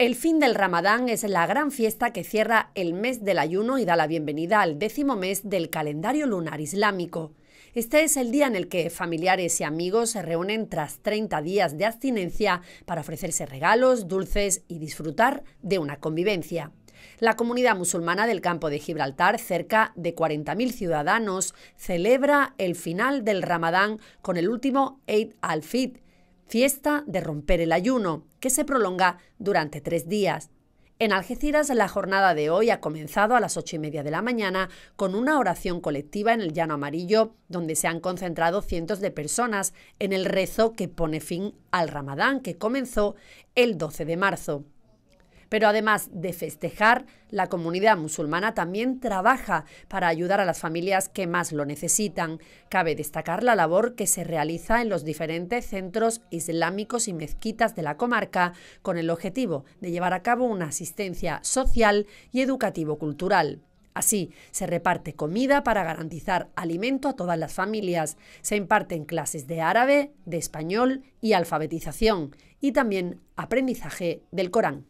El fin del Ramadán es la gran fiesta que cierra el mes del ayuno y da la bienvenida al décimo mes del calendario lunar islámico. Este es el día en el que familiares y amigos se reúnen tras 30 días de abstinencia para ofrecerse regalos, dulces y disfrutar de una convivencia. La comunidad musulmana del campo de Gibraltar, cerca de 40.000 ciudadanos, celebra el final del Ramadán con el último Eid al-Fitr, fiesta de romper el ayuno, que se prolonga durante tres días. En Algeciras, la jornada de hoy ha comenzado a las ocho y media de la mañana con una oración colectiva en el Llano Amarillo, donde se han concentrado cientos de personas en el rezo que pone fin al Ramadán, que comenzó el 12 de marzo. Pero además de festejar, la comunidad musulmana también trabaja para ayudar a las familias que más lo necesitan. Cabe destacar la labor que se realiza en los diferentes centros islámicos y mezquitas de la comarca con el objetivo de llevar a cabo una asistencia social y educativo-cultural. Así, se reparte comida para garantizar alimento a todas las familias, se imparten clases de árabe, de español y alfabetización, y también aprendizaje del Corán.